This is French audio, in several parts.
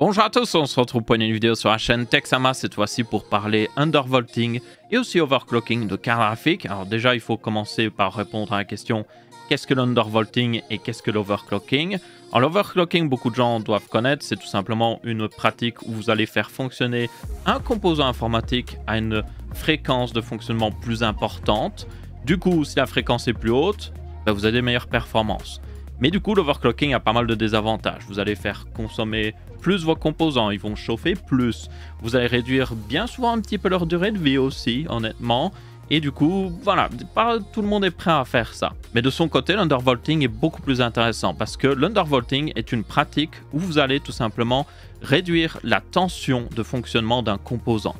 Bonjour à tous, on se retrouve pour une nouvelle vidéo sur la chaîne Texama, cette fois-ci pour parler undervolting et aussi overclocking de carte graphique. Alors déjà, il faut commencer par répondre à la question qu'est-ce que l'undervolting et qu'est-ce que l'overclocking En l'overclocking, beaucoup de gens doivent connaître, c'est tout simplement une pratique où vous allez faire fonctionner un composant informatique à une fréquence de fonctionnement plus importante. Du coup, si la fréquence est plus haute, bah, vous avez des meilleures performances. Mais du coup, l'overclocking a pas mal de désavantages. Vous allez faire consommer plus vos composants ils vont chauffer plus. Vous allez réduire bien souvent un petit peu leur durée de vie aussi, honnêtement. Et du coup, voilà, pas tout le monde est prêt à faire ça. Mais de son côté, l'undervolting est beaucoup plus intéressant parce que l'undervolting est une pratique où vous allez tout simplement réduire la tension de fonctionnement d'un composant.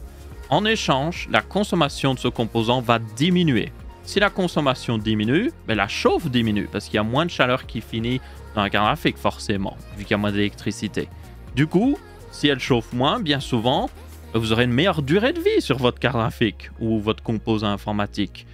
En échange, la consommation de ce composant va diminuer. Si la consommation diminue, mais ben, la chauffe diminue parce qu'il y a moins de chaleur qui finit dans la carte graphique forcément, vu qu'il y a moins d'électricité. Du coup, si elle chauffe moins, bien souvent, vous aurez une meilleure durée de vie sur votre carte graphique ou votre composant informatique.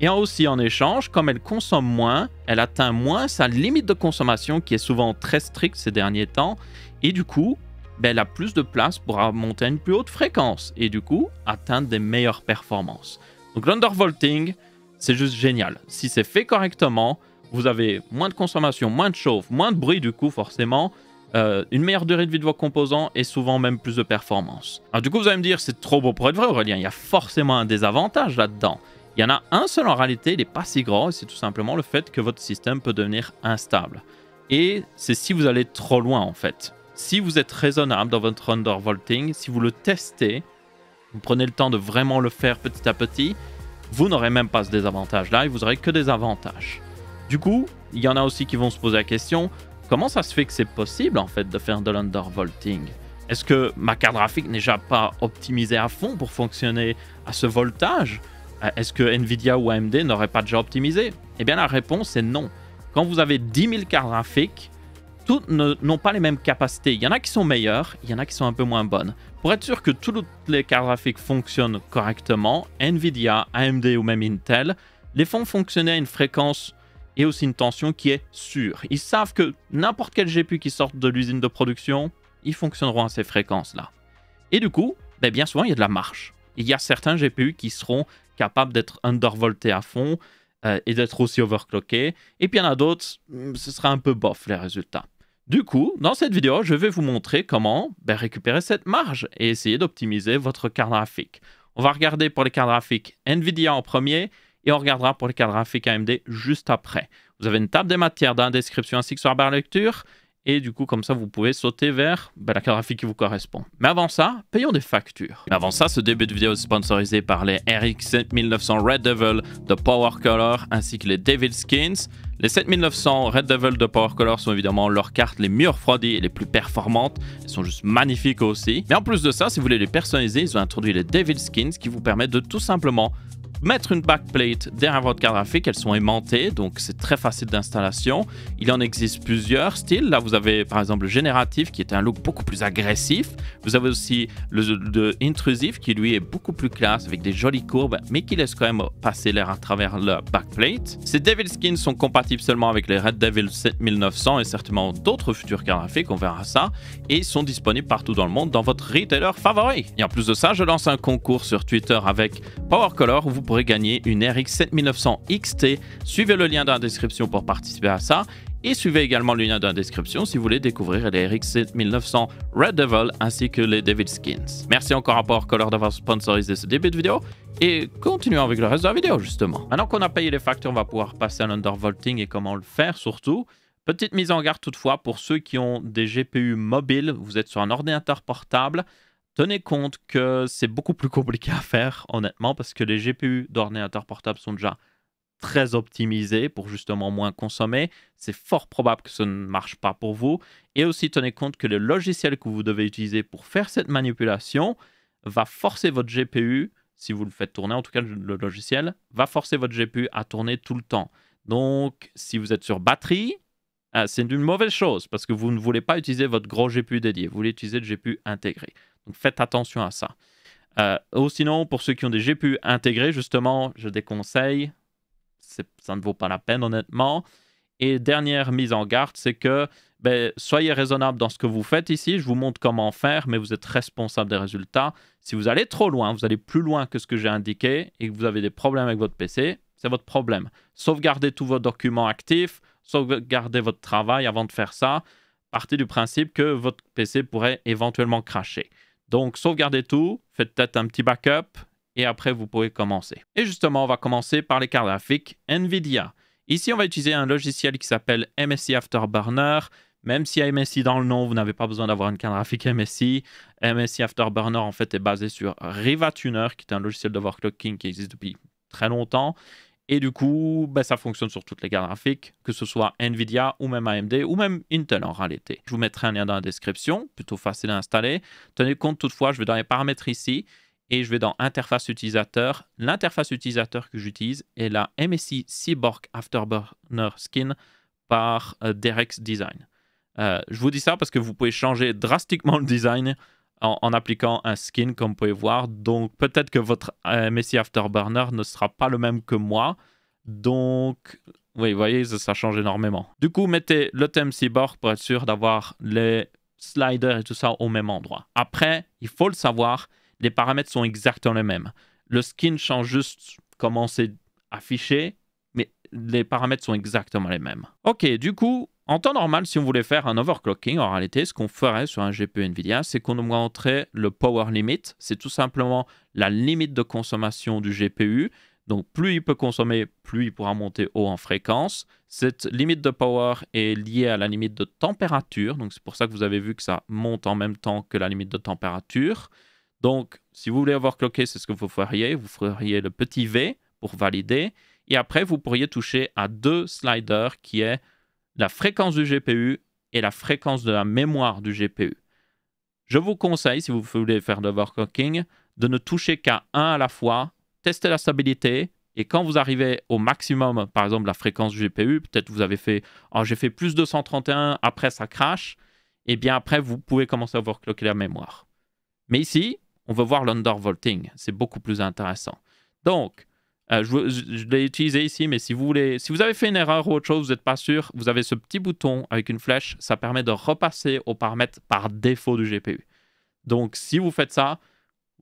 Et aussi en échange, comme elle consomme moins, elle atteint moins sa limite de consommation qui est souvent très stricte ces derniers temps. Et du coup, ben, elle a plus de place pour monter à une plus haute fréquence et du coup atteindre des meilleures performances. Donc l'undervolting, c'est juste génial. Si c'est fait correctement, vous avez moins de consommation, moins de chauffe, moins de bruit du coup forcément, euh, une meilleure durée de vie de vos composants et souvent même plus de performance. Alors du coup, vous allez me dire, c'est trop beau pour être vrai, Aurélien. Il y a forcément un désavantage là-dedans. Il y en a un seul en réalité, il n'est pas si grand, c'est tout simplement le fait que votre système peut devenir instable. Et c'est si vous allez trop loin en fait. Si vous êtes raisonnable dans votre undervolting, si vous le testez, vous prenez le temps de vraiment le faire petit à petit, vous n'aurez même pas ce désavantage là et vous aurez que des avantages. Du coup, il y en a aussi qui vont se poser la question, Comment ça se fait que c'est possible en fait de faire de l'undervolting Est-ce que ma carte graphique n'est déjà pas optimisée à fond pour fonctionner à ce voltage euh, Est-ce que Nvidia ou AMD n'auraient pas déjà optimisé Eh bien la réponse est non. Quand vous avez 10 000 cartes graphiques, toutes n'ont pas les mêmes capacités. Il y en a qui sont meilleures, il y en a qui sont un peu moins bonnes. Pour être sûr que toutes les cartes graphiques fonctionnent correctement, Nvidia, AMD ou même Intel les font fonctionner à une fréquence et aussi une tension qui est sûre. Ils savent que n'importe quel GPU qui sort de l'usine de production, ils fonctionneront à ces fréquences-là. Et du coup, ben bien souvent, il y a de la marge. Il y a certains GPU qui seront capables d'être undervoltés à fond euh, et d'être aussi overclockés. Et puis il y en a d'autres, hmm, ce sera un peu bof les résultats. Du coup, dans cette vidéo, je vais vous montrer comment ben, récupérer cette marge et essayer d'optimiser votre carte graphique. On va regarder pour les cartes graphiques NVIDIA en premier, et on regardera pour les cartes graphiques AMD juste après. Vous avez une table des matières dans la description ainsi que sur la barre lecture. Et du coup, comme ça, vous pouvez sauter vers ben, la carte graphique qui vous correspond. Mais avant ça, payons des factures. Mais avant ça, ce début de vidéo est sponsorisé par les RX 7900 Red Devil de Power Color ainsi que les Devil Skins. Les 7900 Red Devil de Power Color sont évidemment leurs cartes les mieux refroidies et les plus performantes. Elles sont juste magnifiques aussi. Mais en plus de ça, si vous voulez les personnaliser, ils ont introduit les Devil Skins qui vous permettent de tout simplement mettre une backplate derrière votre carte graphique. Elles sont aimantées, donc c'est très facile d'installation. Il en existe plusieurs styles. Là, vous avez par exemple le génératif qui est un look beaucoup plus agressif. Vous avez aussi le, intrusif qui lui est beaucoup plus classe avec des jolies courbes, mais qui laisse quand même passer l'air à travers le backplate. Ces Devil Skins sont compatibles seulement avec les Red Devil 7900 et certainement d'autres futurs cartes graphiques, on verra ça, et ils sont disponibles partout dans le monde dans votre retailer favori. Et en plus de ça, je lance un concours sur Twitter avec PowerColor où vous pourrez gagner une RX 7900 XT. Suivez le lien dans la description pour participer à ça. Et suivez également le lien dans la description si vous voulez découvrir les RX 7900 Red Devil ainsi que les David Skins. Merci encore à Color d'avoir sponsorisé ce début de vidéo. Et continuons avec le reste de la vidéo justement. Maintenant qu'on a payé les factures, on va pouvoir passer à l'undervolting et comment le faire surtout. Petite mise en garde toutefois pour ceux qui ont des GPU mobiles, vous êtes sur un ordinateur portable, Tenez compte que c'est beaucoup plus compliqué à faire, honnêtement, parce que les GPU d'ordinateur portable sont déjà très optimisés pour justement moins consommer. C'est fort probable que ça ne marche pas pour vous. Et aussi, tenez compte que le logiciel que vous devez utiliser pour faire cette manipulation va forcer votre GPU, si vous le faites tourner, en tout cas le logiciel, va forcer votre GPU à tourner tout le temps. Donc, si vous êtes sur batterie, euh, c'est une mauvaise chose parce que vous ne voulez pas utiliser votre gros GPU dédié, vous voulez utiliser le GPU intégré. Donc faites attention à ça. Euh, oh, sinon, pour ceux qui ont des GPU intégrés, justement, je déconseille. Ça ne vaut pas la peine, honnêtement. Et dernière mise en garde, c'est que ben, soyez raisonnable dans ce que vous faites ici. Je vous montre comment faire, mais vous êtes responsable des résultats. Si vous allez trop loin, vous allez plus loin que ce que j'ai indiqué et que vous avez des problèmes avec votre PC, c'est votre problème. Sauvegardez tous vos documents actifs, sauvegardez votre travail avant de faire ça. Partez du principe que votre PC pourrait éventuellement crasher. Donc, sauvegardez tout, faites peut-être un petit backup et après, vous pouvez commencer. Et justement, on va commencer par les cartes graphiques NVIDIA. Ici, on va utiliser un logiciel qui s'appelle MSI Afterburner. Même s'il y a MSI dans le nom, vous n'avez pas besoin d'avoir une carte graphique MSI. MSI Afterburner, en fait, est basé sur Riva Tuner, qui est un logiciel de overclocking qui existe depuis très longtemps et du coup, bah, ça fonctionne sur toutes les cartes graphiques, que ce soit Nvidia ou même AMD ou même Intel en réalité. Je vous mettrai un lien dans la description, plutôt facile à installer. Tenez compte toutefois, je vais dans les paramètres ici et je vais dans interface utilisateur. L'interface utilisateur que j'utilise est la MSI Cyborg Afterburner Skin par euh, Derex Design. Euh, je vous dis ça parce que vous pouvez changer drastiquement le design en, appliquant un skin, comme vous pouvez voir. Donc peut-être que votre euh, Messi Afterburner ne sera pas le même que moi. Donc, oui, vous voyez, ça, ça change énormément. Du coup, mettez le thème cyborg pour être sûr d'avoir les sliders et tout ça au même endroit. Après, il faut le savoir, les paramètres sont exactement les mêmes. Le skin change juste comment c'est affiché, mais les paramètres sont exactement les mêmes. Ok, du coup, en temps normal, si on voulait faire un overclocking, en réalité, ce qu'on ferait sur un GPU NVIDIA, c'est qu'on augmenterait le power limit. C'est tout simplement la limite de consommation du GPU. Donc, plus il peut consommer, plus il pourra monter haut en fréquence. Cette limite de power est liée à la limite de température. Donc, c'est pour ça que vous avez vu que ça monte en même temps que la limite de température. Donc, si vous voulez overclocker, c'est ce que vous feriez. Vous feriez le petit V pour valider. Et après, vous pourriez toucher à deux sliders qui est la fréquence du GPU et la fréquence de la mémoire du GPU. Je vous conseille, si vous voulez faire de l'overclocking, de ne toucher qu'à un à la fois, tester la stabilité, et quand vous arrivez au maximum, par exemple la fréquence du GPU, peut-être vous avez fait, oh, j'ai fait plus de 231, après ça crash, et bien après vous pouvez commencer à overclocker la mémoire. Mais ici, on veut voir l'undervolting, c'est beaucoup plus intéressant. Donc, euh, je, l'ai utilisé ici, mais si vous voulez, si vous avez fait une erreur ou autre chose, vous n'êtes pas sûr, vous avez ce petit bouton avec une flèche, ça permet de repasser aux paramètres par défaut du GPU. Donc si vous faites ça,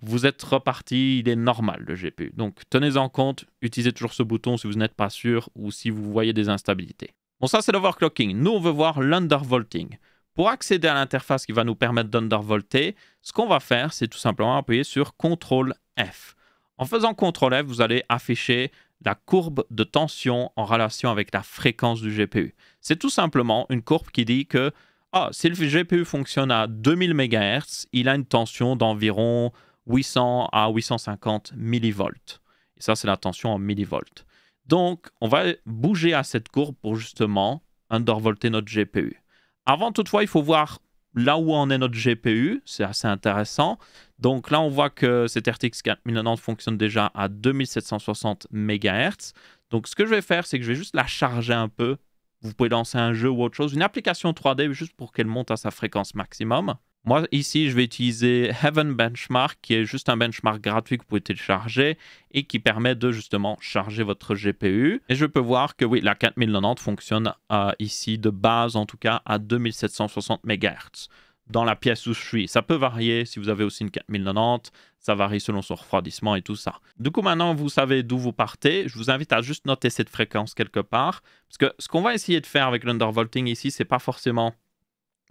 vous êtes reparti, il est normal le GPU. Donc tenez-en compte, utilisez toujours ce bouton si vous n'êtes pas sûr ou si vous voyez des instabilités. Bon ça c'est l'overclocking, nous on veut voir l'undervolting. Pour accéder à l'interface qui va nous permettre d'undervolter, ce qu'on va faire c'est tout simplement appuyer sur CTRL F. En faisant CTRL F, vous allez afficher la courbe de tension en relation avec la fréquence du GPU. C'est tout simplement une courbe qui dit que ah, si le GPU fonctionne à 2000 MHz, il a une tension d'environ 800 à 850 millivolts. Et ça, c'est la tension en millivolts. Donc, on va bouger à cette courbe pour justement undervolter notre GPU. Avant toutefois, il faut voir là où en est notre GPU, c'est assez intéressant. Donc là, on voit que cette RTX 4090 fonctionne déjà à 2760 MHz. Donc ce que je vais faire, c'est que je vais juste la charger un peu. Vous pouvez lancer un jeu ou autre chose, une application 3D juste pour qu'elle monte à sa fréquence maximum. Moi, ici, je vais utiliser Heaven Benchmark, qui est juste un benchmark gratuit que vous pouvez télécharger et qui permet de justement charger votre GPU. Et je peux voir que oui, la 4090 fonctionne euh, ici de base, en tout cas, à 2760 MHz dans la pièce où je suis. Ça peut varier si vous avez aussi une 4090, ça varie selon son refroidissement et tout ça. Du coup, maintenant, vous savez d'où vous partez. Je vous invite à juste noter cette fréquence quelque part. Parce que ce qu'on va essayer de faire avec l'undervolting ici, c'est pas forcément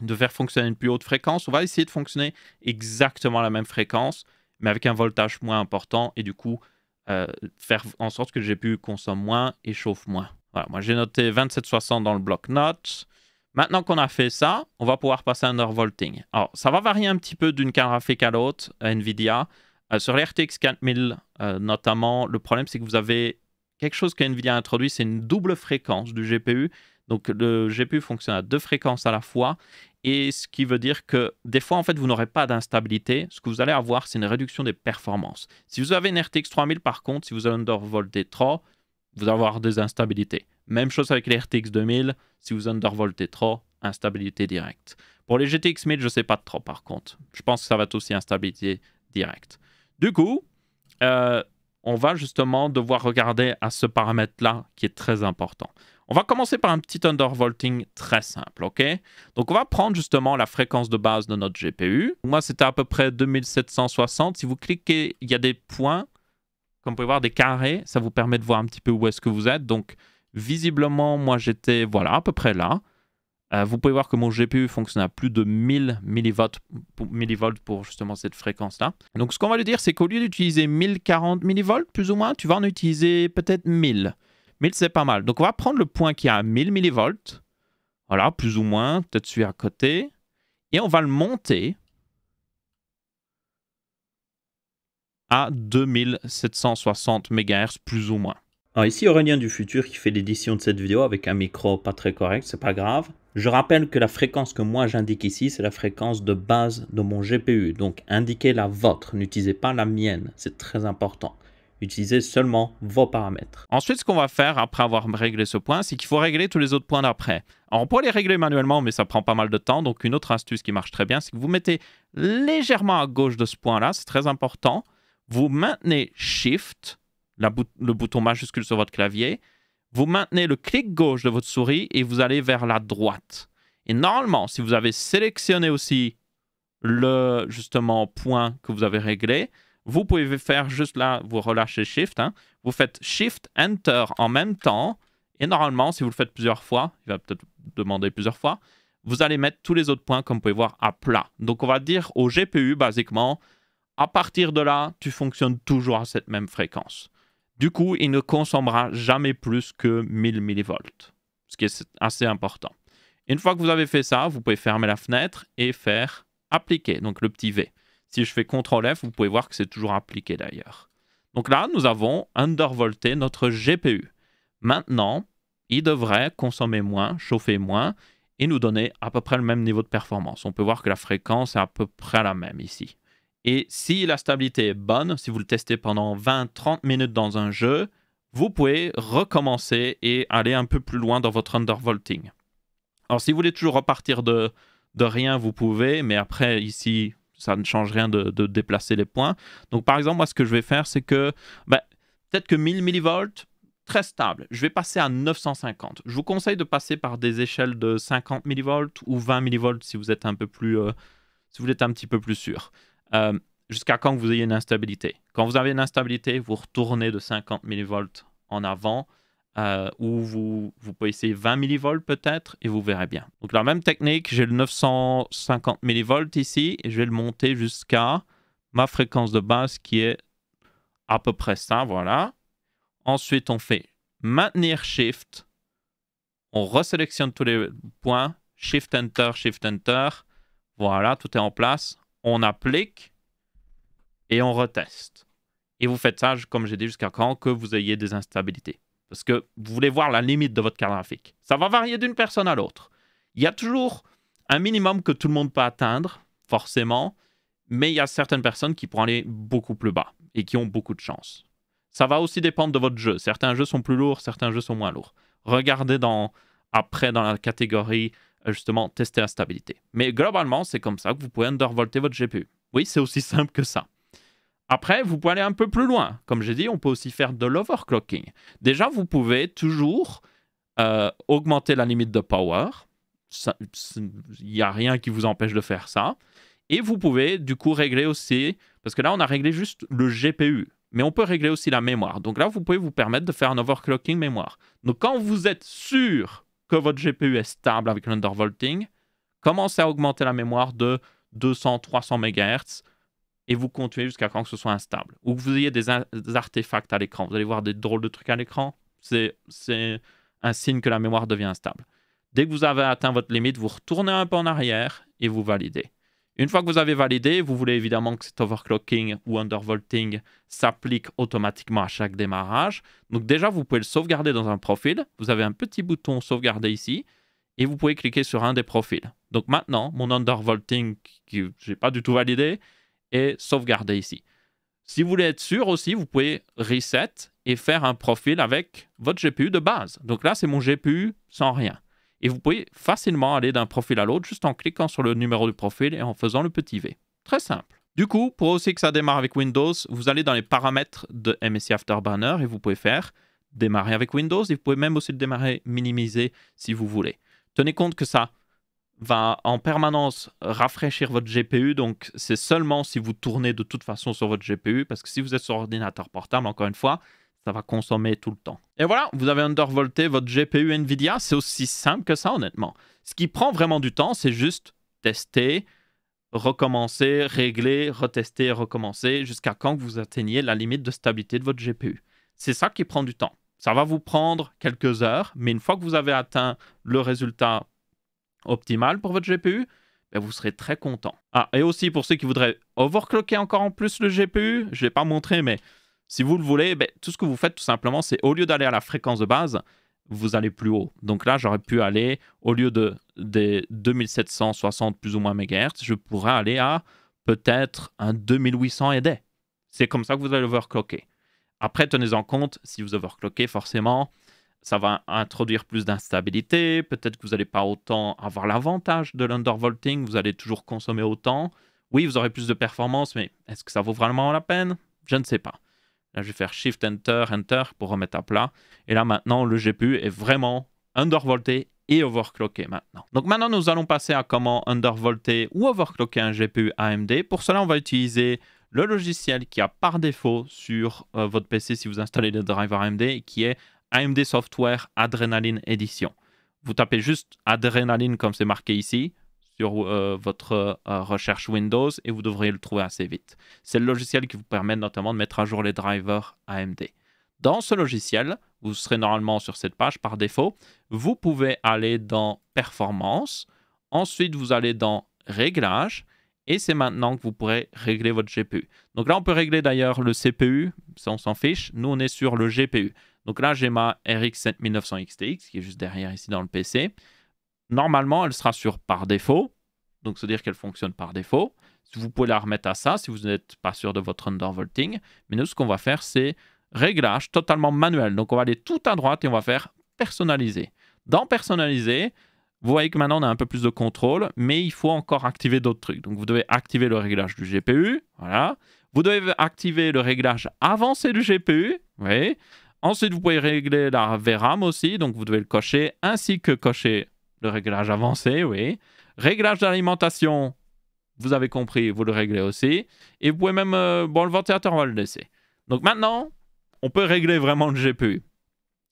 de faire fonctionner une plus haute fréquence, on va essayer de fonctionner exactement la même fréquence, mais avec un voltage moins important et du coup euh, faire en sorte que le GPU consomme moins et chauffe moins. Voilà, moi j'ai noté 2760 dans le bloc notes. Maintenant qu'on a fait ça, on va pouvoir passer à un overvolting. Alors, ça va varier un petit peu d'une carte graphique à l'autre, NVIDIA. Euh, sur les RTX 4000, notamment, le problème, c'est que vous avez quelque chose que NVIDIA a introduit, c'est une double fréquence du GPU donc le GPU fonctionne à deux fréquences à la fois. Et ce qui veut dire que des fois, en fait, vous n'aurez pas d'instabilité. Ce que vous allez avoir, c'est une réduction des performances. Si vous avez une RTX 3000, par contre, si vous undervoltez trop, vous allez avoir des instabilités. Même chose avec les RTX 2000. Si vous undervoltez trop, instabilité directe. Pour les GTX 1000, je ne sais pas trop, par contre. Je pense que ça va être aussi instabilité directe. Du coup, euh, on va justement devoir regarder à ce paramètre-là qui est très important. On va commencer par un petit undervolting très simple, ok Donc on va prendre justement la fréquence de base de notre GPU. Moi c'était à peu près 2760. Si vous cliquez, il y a des points, comme vous pouvez voir des carrés, ça vous permet de voir un petit peu où est-ce que vous êtes. Donc visiblement moi j'étais, voilà, à peu près là. Euh, vous pouvez voir que mon GPU fonctionne à plus de 1000 millivolts millivolts pour justement cette fréquence-là. Donc ce qu'on va lui dire, c'est qu'au lieu d'utiliser 1040 millivolts, plus ou moins, tu vas en utiliser peut-être 1000. 1000, c'est pas mal. Donc, on va prendre le point qui a 1000 millivolts. Voilà, plus ou moins. Peut-être celui à côté. Et on va le monter à 2760 MHz, plus ou moins. Alors ici Aurélien du futur qui fait l'édition de cette vidéo avec un micro pas très correct, c'est pas grave. Je rappelle que la fréquence que moi j'indique ici, c'est la fréquence de base de mon GPU. Donc indiquez la vôtre, n'utilisez pas la mienne, c'est très important utilisez seulement vos paramètres. Ensuite, ce qu'on va faire après avoir réglé ce point, c'est qu'il faut régler tous les autres points d'après. on peut les régler manuellement, mais ça prend pas mal de temps. Donc, une autre astuce qui marche très bien, c'est que vous mettez légèrement à gauche de ce point-là, c'est très important. Vous maintenez Shift, le bouton majuscule sur votre clavier. Vous maintenez le clic gauche de votre souris et vous allez vers la droite. Et normalement, si vous avez sélectionné aussi le justement point que vous avez réglé, vous pouvez faire juste là, vous relâchez Shift. Hein. Vous faites Shift, Enter en même temps. Et normalement, si vous le faites plusieurs fois, il va peut-être demander plusieurs fois, vous allez mettre tous les autres points, comme vous pouvez voir, à plat. Donc on va dire au GPU, basiquement, à partir de là, tu fonctionnes toujours à cette même fréquence. Du coup, il ne consommera jamais plus que 1000 millivolts, ce qui est assez important. Une fois que vous avez fait ça, vous pouvez fermer la fenêtre et faire appliquer, donc le petit V. Si je fais CTRL-F, vous pouvez voir que c'est toujours appliqué d'ailleurs. Donc là, nous avons undervolté notre GPU. Maintenant, il devrait consommer moins, chauffer moins et nous donner à peu près le même niveau de performance. On peut voir que la fréquence est à peu près la même ici. Et si la stabilité est bonne, si vous le testez pendant 20-30 minutes dans un jeu, vous pouvez recommencer et aller un peu plus loin dans votre undervolting. Alors si vous voulez toujours repartir de, de rien, vous pouvez, mais après ici, ça ne change rien de, déplacer les points. Donc par exemple, moi ce que je vais faire, c'est que ben, peut-être que 1000 millivolts, très stable, je vais passer à 950. Je vous conseille de passer par des échelles de 50 millivolts ou 20 millivolts si vous êtes un peu plus, euh, si vous êtes un petit peu plus sûr. Euh, jusqu'à quand vous ayez une instabilité. Quand vous avez une instabilité, vous retournez de 50 millivolts en avant euh, où vous, vous pouvez essayer 20 millivolts peut-être et vous verrez bien. Donc la même technique, j'ai le 950 millivolts ici et je vais le monter jusqu'à ma fréquence de base qui est à peu près ça, voilà. Ensuite, on fait maintenir Shift, on resélectionne tous les points, Shift Enter, Shift Enter, voilà, tout est en place. On applique et on reteste. Et vous faites ça, comme j'ai dit jusqu'à quand, que vous ayez des instabilités parce que vous voulez voir la limite de votre carte graphique. Ça va varier d'une personne à l'autre. Il y a toujours un minimum que tout le monde peut atteindre, forcément, mais il y a certaines personnes qui pourront aller beaucoup plus bas et qui ont beaucoup de chance. Ça va aussi dépendre de votre jeu. Certains jeux sont plus lourds, certains jeux sont moins lourds. Regardez après dans la catégorie euh, justement tester la stabilité. Mais globalement, c'est comme ça que vous pouvez undervolter votre GPU. Oui, c'est aussi simple que ça. Après, vous pouvez aller un peu plus loin. Comme j'ai dit, on peut aussi faire de l'overclocking. Déjà, vous pouvez toujours euh, augmenter la limite de power. Il n'y a rien qui vous empêche de faire ça. Et vous pouvez du coup régler aussi, parce que là on a réglé juste le GPU, mais on peut régler aussi la mémoire. Donc là vous pouvez vous permettre de faire un overclocking mémoire. Donc quand vous êtes sûr que votre GPU est stable avec l'undervolting, commencez à augmenter la mémoire de 200-300 MHz et vous continuez jusqu'à quand que ce soit instable. Ou que vous ayez des, artefacts à l'écran. Vous allez voir des drôles de trucs à l'écran. C'est un signe que la mémoire devient instable. Dès que vous avez atteint votre limite, vous retournez un peu en arrière et vous validez. Une fois que vous avez validé, vous voulez évidemment que cet overclocking ou undervolting s'applique automatiquement à chaque démarrage. Donc déjà, vous pouvez le sauvegarder dans un profil. Vous avez un petit bouton sauvegarder ici et vous pouvez cliquer sur un des profils. Donc maintenant, mon undervolting que j'ai pas du tout validé, et sauvegarder ici. Si vous voulez être sûr aussi, vous pouvez reset et faire un profil avec votre GPU de base. Donc là, c'est mon GPU sans rien. Et vous pouvez facilement aller d'un profil à l'autre juste en cliquant sur le numéro du profil et en faisant le petit V. Très simple. Du coup, pour aussi que ça démarre avec Windows, vous allez dans les paramètres de MSI Afterburner et vous pouvez faire démarrer avec Windows et vous pouvez même aussi le démarrer minimisé si vous voulez. Tenez compte que ça va en permanence rafraîchir votre GPU. Donc, c'est seulement si vous tournez de toute façon sur votre GPU, parce que si vous êtes sur ordinateur portable, encore une fois, ça va consommer tout le temps. Et voilà, vous avez undervolté votre GPU NVIDIA. C'est aussi simple que ça, honnêtement. Ce qui prend vraiment du temps, c'est juste tester, recommencer, régler, retester, recommencer, jusqu'à quand vous atteignez la limite de stabilité de votre GPU. C'est ça qui prend du temps. Ça va vous prendre quelques heures, mais une fois que vous avez atteint le résultat optimale pour votre GPU, ben, vous serez très content. Ah, et aussi pour ceux qui voudraient overclocker encore en plus le GPU, je ne l'ai pas montré, mais si vous le voulez, ben, tout ce que vous faites tout simplement, c'est au lieu d'aller à la fréquence de base, vous allez plus haut. Donc là, j'aurais pu aller, au lieu de des 2760 plus ou moins MHz, je pourrais aller à peut-être un 2800 et des. C'est comme ça que vous allez overclocker. Après, tenez en compte, si vous overclockez, forcément, ça va introduire plus d'instabilité, peut-être que vous n'allez pas autant avoir l'avantage de l'undervolting, vous allez toujours consommer autant. Oui, vous aurez plus de performance, mais est-ce que ça vaut vraiment la peine Je ne sais pas. Là, je vais faire Shift, Enter, Enter pour remettre à plat. Et là, maintenant, le GPU est vraiment undervolté et overclocké maintenant. Donc maintenant, nous allons passer à comment undervolter ou overclocker un GPU AMD. Pour cela, on va utiliser le logiciel qui a par défaut sur euh, votre PC si vous installez le driver AMD, qui est AMD Software Adrenaline Edition. Vous tapez juste Adrenaline comme c'est marqué ici sur euh, votre euh, recherche Windows et vous devriez le trouver assez vite. C'est le logiciel qui vous permet notamment de mettre à jour les drivers AMD. Dans ce logiciel, vous serez normalement sur cette page par défaut. Vous pouvez aller dans Performance, ensuite vous allez dans Réglages et c'est maintenant que vous pourrez régler votre GPU. Donc là, on peut régler d'ailleurs le CPU, ça on s'en fiche. Nous, on est sur le GPU. Donc là, j'ai ma RX 7900 XTX qui est juste derrière ici dans le PC. Normalement, elle sera sur par défaut. Donc, c'est-à-dire qu'elle fonctionne par défaut. Vous pouvez la remettre à ça si vous n'êtes pas sûr de votre undervolting. Mais nous, ce qu'on va faire, c'est réglage totalement manuel. Donc, on va aller tout à droite et on va faire personnaliser. Dans personnaliser, vous voyez que maintenant on a un peu plus de contrôle, mais il faut encore activer d'autres trucs. Donc vous devez activer le réglage du GPU, voilà. Vous devez activer le réglage avancé du GPU, oui. Ensuite, vous pouvez régler la VRAM aussi, donc vous devez le cocher, ainsi que cocher le réglage avancé, oui. Réglage d'alimentation, vous avez compris, vous le réglez aussi. Et vous pouvez même... Euh, bon, le ventilateur, on va le laisser. Donc maintenant, on peut régler vraiment le GPU.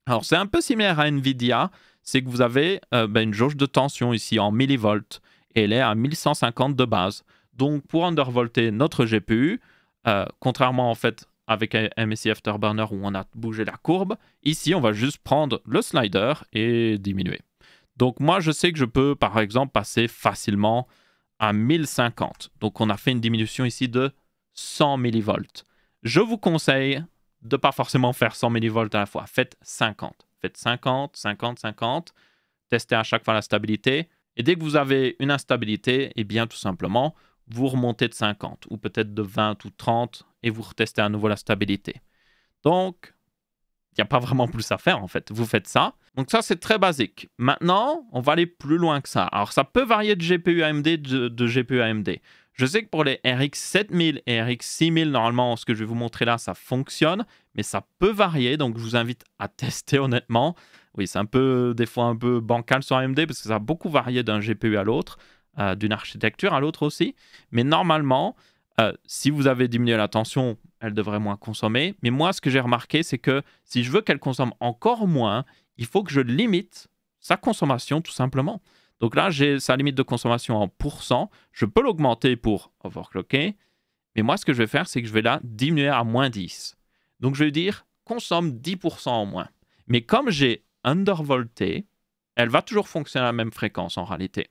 Alors, c'est un peu similaire à NVIDIA, c'est que vous avez euh, ben, une jauge de tension ici en millivolts, et elle est à 1150 de base. Donc, pour undervolter notre GPU, euh, contrairement en fait avec MSI Afterburner où on a bougé la courbe. Ici, on va juste prendre le slider et diminuer. Donc moi, je sais que je peux, par exemple, passer facilement à 1050. Donc on a fait une diminution ici de 100 millivolts. Je vous conseille de pas forcément faire 100 millivolts à la fois. Faites 50. Faites 50, 50, 50. Testez à chaque fois la stabilité. Et dès que vous avez une instabilité, eh bien tout simplement, vous remontez de 50 ou peut-être de 20 ou 30 et vous retestez à nouveau la stabilité. Donc, il n'y a pas vraiment plus à faire en fait. Vous faites ça. Donc ça, c'est très basique. Maintenant, on va aller plus loin que ça. Alors ça peut varier de GPU AMD de, de GPU AMD. Je sais que pour les RX 7000 et RX 6000, normalement, ce que je vais vous montrer là, ça fonctionne, mais ça peut varier, donc je vous invite à tester honnêtement. Oui, c'est un peu, des fois, un peu bancal sur AMD, parce que ça a beaucoup varié d'un GPU à l'autre, euh, d'une architecture à l'autre aussi. Mais normalement, euh, si vous avez diminué la tension, elle devrait moins consommer. Mais moi, ce que j'ai remarqué, c'est que si je veux qu'elle consomme encore moins, il faut que je limite sa consommation tout simplement. Donc là, j'ai sa limite de consommation en pourcent. Je peux l'augmenter pour overclocker. Mais moi, ce que je vais faire, c'est que je vais la diminuer à moins 10. Donc je vais dire, consomme 10% en moins. Mais comme j'ai undervolté, elle va toujours fonctionner à la même fréquence en réalité.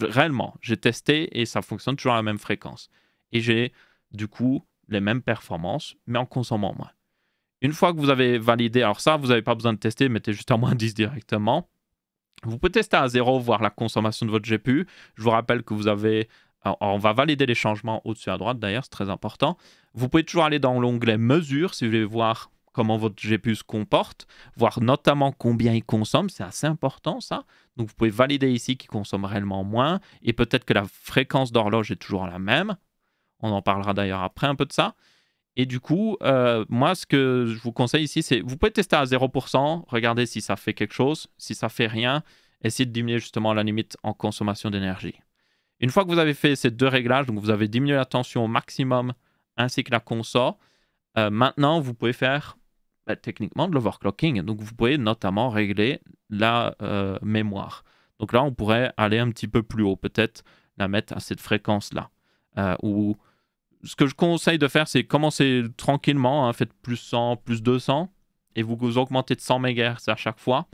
Réellement, j'ai testé et ça fonctionne toujours à la même fréquence et j'ai du coup les mêmes performances, mais en consommant moins. Une fois que vous avez validé, alors ça, vous n'avez pas besoin de tester, mettez juste en moins 10 directement. Vous pouvez tester à zéro, voir la consommation de votre GPU. Je vous rappelle que vous avez... on va valider les changements au-dessus à droite, d'ailleurs, c'est très important. Vous pouvez toujours aller dans l'onglet Mesures si vous voulez voir comment votre GPU se comporte, voir notamment combien il consomme, c'est assez important ça. Donc vous pouvez valider ici qu'il consomme réellement moins, et peut-être que la fréquence d'horloge est toujours la même, on en parlera d'ailleurs après un peu de ça. Et du coup, euh, moi, ce que je vous conseille ici, c'est vous pouvez tester à 0%, regardez si ça fait quelque chose, si ça fait rien, essayez de diminuer justement la limite en consommation d'énergie. Une fois que vous avez fait ces deux réglages, donc vous avez diminué la tension au maximum ainsi que la consort, euh, maintenant vous pouvez faire bah, techniquement de l'overclocking. Donc vous pouvez notamment régler la euh, mémoire. Donc là, on pourrait aller un petit peu plus haut, peut-être la mettre à cette fréquence-là. ou ce que je conseille de faire, c'est commencer tranquillement. Hein, faites plus 100, plus 200. Et vous, augmentez de 100 MHz à chaque fois.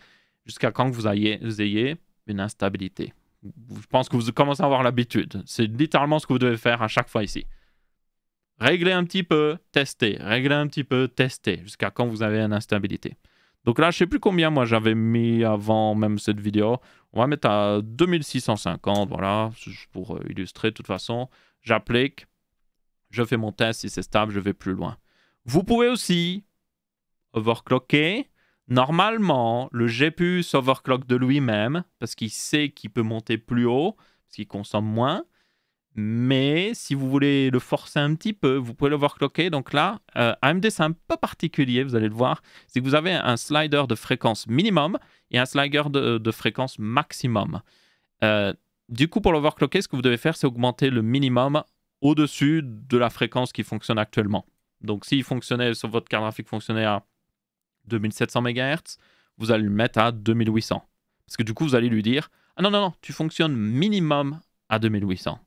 Jusqu'à quand vous ayez, vous ayez une instabilité. Je pense que vous commencez à avoir l'habitude. C'est littéralement ce que vous devez faire à chaque fois ici. Réglez un petit peu, testez. Réglez un petit peu, testez. Jusqu'à quand vous avez une instabilité. Donc là, je ne sais plus combien moi j'avais mis avant même cette vidéo. On va mettre à 2650, voilà, pour illustrer de toute façon. J'applique, je fais mon test, si c'est stable, je vais plus loin. Vous pouvez aussi overclocker. Normalement, le GPU s'overclock de lui-même parce qu'il sait qu'il peut monter plus haut, parce qu'il consomme moins. Mais si vous voulez le forcer un petit peu, vous pouvez l'overclocker. Donc là, euh, AMD, c'est un peu particulier, vous allez le voir. C'est que vous avez un slider de fréquence minimum et un slider de, fréquence maximum. Euh, du coup, pour l'overclocker, ce que vous devez faire, c'est augmenter le minimum au-dessus de la fréquence qui fonctionne actuellement. Donc s'il fonctionnait sur votre carte graphique fonctionnait à 2700 MHz, vous allez le mettre à 2800. Parce que du coup, vous allez lui dire "Ah non non non, tu fonctionnes minimum à 2800."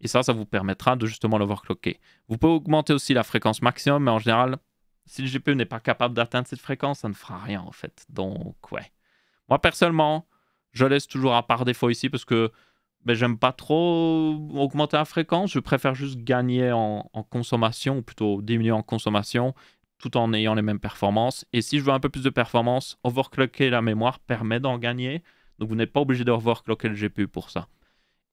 Et ça ça vous permettra de justement l'overclocker. Vous pouvez augmenter aussi la fréquence maximum, mais en général, si le GPU n'est pas capable d'atteindre cette fréquence, ça ne fera rien en fait. Donc ouais. Moi personnellement, je laisse toujours à part défaut ici parce que mais ben, j'aime pas trop augmenter la fréquence. Je préfère juste gagner en, consommation, ou plutôt diminuer en consommation, tout en ayant les mêmes performances. Et si je veux un peu plus de performance, overclocker la mémoire permet d'en gagner. Donc vous n'êtes pas obligé de overclocker le GPU pour ça.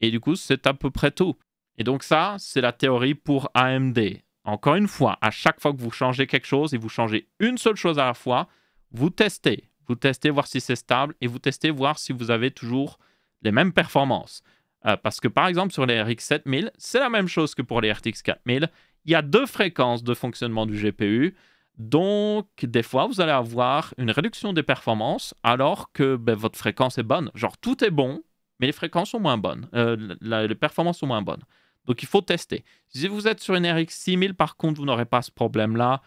Et du coup, c'est à peu près tout. Et donc ça, c'est la théorie pour AMD. Encore une fois, à chaque fois que vous changez quelque chose et vous changez une seule chose à la fois, vous testez. Vous testez voir si c'est stable et vous testez voir si vous avez toujours les mêmes performances. Euh, parce que par exemple sur les RX 7000, c'est la même chose que pour les RTX 4000. Il y a deux fréquences de fonctionnement du GPU. Donc, des fois, vous allez avoir une réduction des performances alors que ben, votre fréquence est bonne. Genre, tout est bon, mais les fréquences sont moins bonnes. Euh, les performances sont moins bonnes. Donc, il faut tester. Si vous êtes sur une RX 6000, par contre, vous n'aurez pas ce problème-là.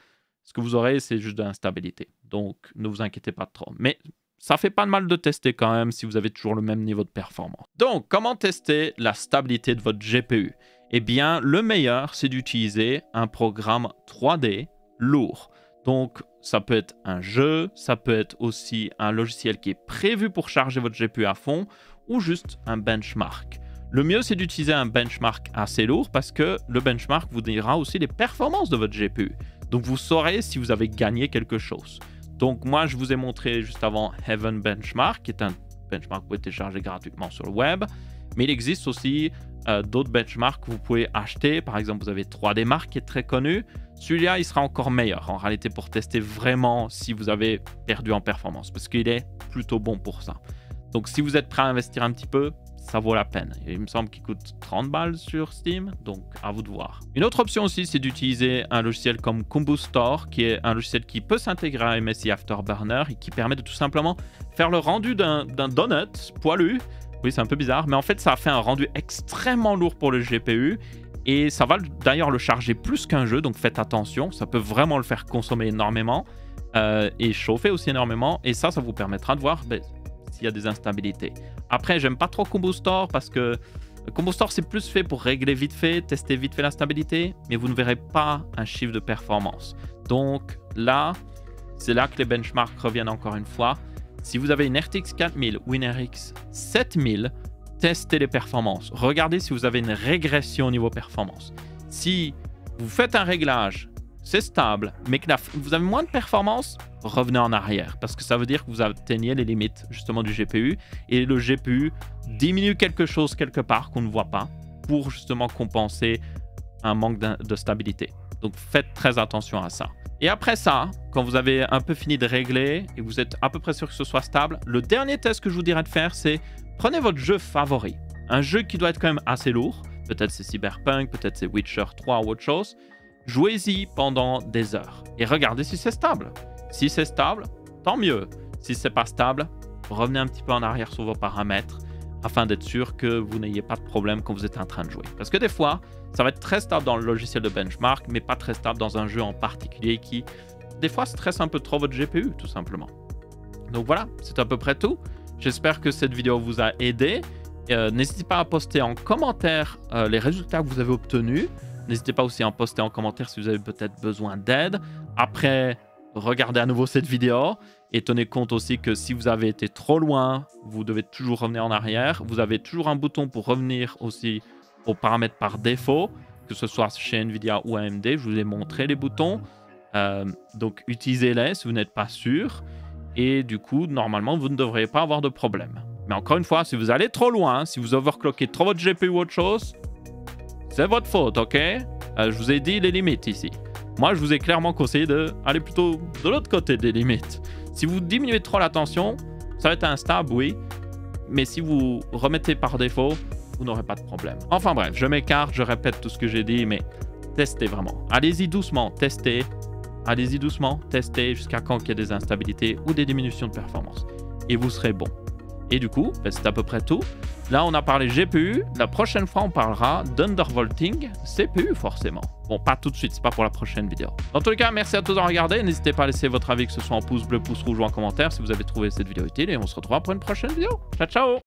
Ce que vous aurez, c'est juste de l'instabilité. Donc, ne vous inquiétez pas trop. Mais ça fait pas de mal de tester quand même si vous avez toujours le même niveau de performance. Donc, comment tester la stabilité de votre GPU Eh bien, le meilleur, c'est d'utiliser un programme 3D lourd. Donc, ça peut être un jeu, ça peut être aussi un logiciel qui est prévu pour charger votre GPU à fond, ou juste un benchmark. Le mieux, c'est d'utiliser un benchmark assez lourd parce que le benchmark vous dira aussi les performances de votre GPU. Donc, vous saurez si vous avez gagné quelque chose. Donc moi, je vous ai montré juste avant Heaven Benchmark, qui est un benchmark que vous pouvez télécharger gratuitement sur le web. Mais il existe aussi euh, d'autres benchmarks que vous pouvez acheter. Par exemple, vous avez 3D Mark qui est très connu. Celui-là, il sera encore meilleur en réalité pour tester vraiment si vous avez perdu en performance, parce qu'il est plutôt bon pour ça. Donc si vous êtes prêt à investir un petit peu, ça vaut la peine. Il me semble qu'il coûte 30 balles sur Steam, donc à vous de voir. Une autre option aussi, c'est d'utiliser un logiciel comme combo Store, qui est un logiciel qui peut s'intégrer à MSI Afterburner et qui permet de tout simplement faire le rendu d'un donut poilu. Oui, c'est un peu bizarre, mais en fait, ça a fait un rendu extrêmement lourd pour le GPU et ça va d'ailleurs le charger plus qu'un jeu, donc faites attention, ça peut vraiment le faire consommer énormément euh, et chauffer aussi énormément, et ça, ça vous permettra de voir ben, s'il y a des instabilités. Après, j'aime pas trop Combo parce que Combo c'est plus fait pour régler vite fait, tester vite fait l'instabilité, mais vous ne verrez pas un chiffre de performance. Donc là, c'est là que les benchmarks reviennent encore une fois. Si vous avez une RTX 4000 ou une RX 7000, testez les performances. Regardez si vous avez une régression au niveau performance. Si vous faites un réglage c'est stable, mais que vous avez moins de performance, revenez en arrière, parce que ça veut dire que vous atteignez les limites justement du GPU, et le GPU diminue quelque chose quelque part qu'on ne voit pas, pour justement compenser un manque de stabilité. Donc faites très attention à ça. Et après ça, quand vous avez un peu fini de régler et vous êtes à peu près sûr que ce soit stable, le dernier test que je vous dirais de faire, c'est prenez votre jeu favori. Un jeu qui doit être quand même assez lourd. Peut-être c'est Cyberpunk, peut-être c'est Witcher 3 ou autre chose. Jouez-y pendant des heures et regardez si c'est stable. Si c'est stable, tant mieux. Si c'est pas stable, revenez un petit peu en arrière sur vos paramètres afin d'être sûr que vous n'ayez pas de problème quand vous êtes en train de jouer. Parce que des fois, ça va être très stable dans le logiciel de benchmark, mais pas très stable dans un jeu en particulier qui, des fois, stresse un peu trop votre GPU, tout simplement. Donc voilà, c'est à peu près tout. J'espère que cette vidéo vous a aidé. Euh, n'hésitez pas à poster en commentaire euh, les résultats que vous avez obtenus. N'hésitez pas aussi à en poster en commentaire si vous avez peut-être besoin d'aide. Après, regardez à nouveau cette vidéo et tenez compte aussi que si vous avez été trop loin, vous devez toujours revenir en arrière. Vous avez toujours un bouton pour revenir aussi aux paramètres par défaut, que ce soit chez Nvidia ou AMD. Je vous ai montré les boutons. Euh, donc utilisez-les si vous n'êtes pas sûr. Et du coup, normalement, vous ne devriez pas avoir de problème. Mais encore une fois, si vous allez trop loin, si vous overclockez trop votre GPU ou autre chose, c'est votre faute, ok euh, Je vous ai dit les limites ici. Moi, je vous ai clairement conseillé d'aller plutôt de l'autre côté des limites. Si vous diminuez trop la tension, ça va être instable, oui. Mais si vous remettez par défaut, vous n'aurez pas de problème. Enfin bref, je m'écarte, je répète tout ce que j'ai dit, mais testez vraiment. Allez-y doucement, testez. Allez-y doucement, testez jusqu'à quand il y a des instabilités ou des diminutions de performance. Et vous serez bon. Et du coup, ben, c'est à peu près tout. Là, on a parlé GPU. La prochaine fois, on parlera d'undervolting CPU, forcément. Bon, pas tout de suite, c'est pas pour la prochaine vidéo. En tout cas, merci à tous d'avoir regardé. N'hésitez pas à laisser votre avis, que ce soit en pouce bleu, pouce rouge ou en commentaire, si vous avez trouvé cette vidéo utile. Et on se retrouve pour une prochaine vidéo. Ciao, ciao